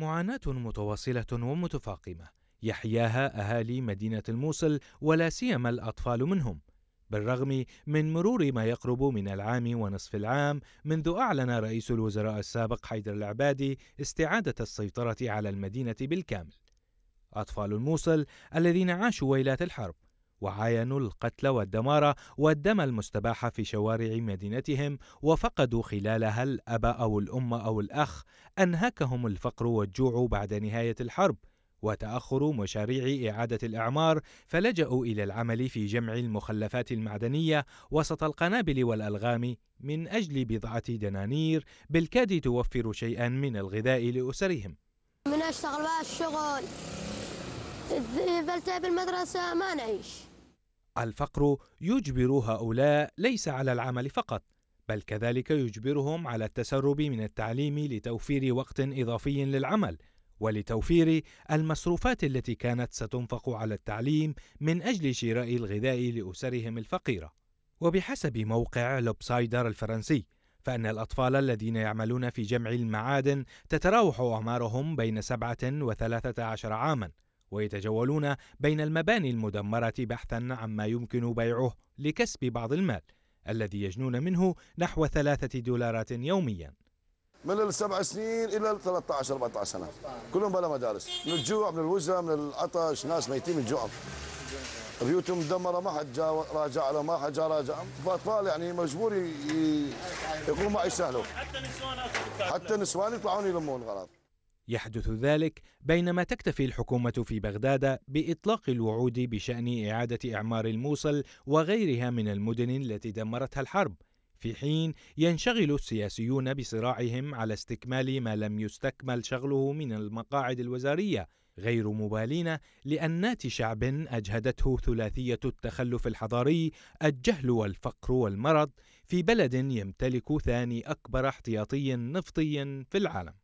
معاناة متواصلة ومتفاقمة يحياها أهالي مدينة الموصل ولا سيما الأطفال منهم بالرغم من مرور ما يقرب من العام ونصف العام منذ أعلن رئيس الوزراء السابق حيدر العبادي استعادة السيطرة على المدينة بالكامل أطفال الموصل الذين عاشوا ويلات الحرب وعاينوا القتل والدمار والدم المستباح في شوارع مدينتهم وفقدوا خلالها الأب أو الأم أو الأخ أنهكهم الفقر والجوع بعد نهاية الحرب وتأخر مشاريع إعادة الإعمار فلجأوا إلى العمل في جمع المخلفات المعدنية وسط القنابل والألغام من أجل بضعة دنانير بالكاد توفر شيئا من الغذاء لأسرهم من أشتغل بقى الشغل في المدرسة ما نعيش الفقر يجبر هؤلاء ليس على العمل فقط بل كذلك يجبرهم على التسرب من التعليم لتوفير وقت اضافي للعمل ولتوفير المصروفات التي كانت ستنفق على التعليم من اجل شراء الغذاء لاسرهم الفقيره وبحسب موقع لوبسايدر الفرنسي فان الاطفال الذين يعملون في جمع المعادن تتراوح اعمارهم بين سبعه وثلاثه عشر عاما ويتجولون بين المباني المدمرة بحثا عما يمكن بيعه لكسب بعض المال الذي يجنون منه نحو ثلاثة دولارات يومياً من السبع سنين الى 13 14 سنه كلهم بلا مدارس من الجوع من الوزة من العطش ناس ميتين من الجوع بيوتهم مدمره ما حد جا راجع له ما حد جا راجع فاطفال يعني مجبور يقوم ما سهله حتى نسوان يطلعون يلمون غلط يحدث ذلك بينما تكتفي الحكومة في بغداد بإطلاق الوعود بشأن إعادة إعمار الموصل وغيرها من المدن التي دمرتها الحرب، في حين ينشغل السياسيون بصراعهم على استكمال ما لم يستكمل شغله من المقاعد الوزارية، غير مبالين لأنات شعب أجهدته ثلاثية التخلف الحضاري، الجهل والفقر والمرض، في بلد يمتلك ثاني أكبر احتياطي نفطي في العالم.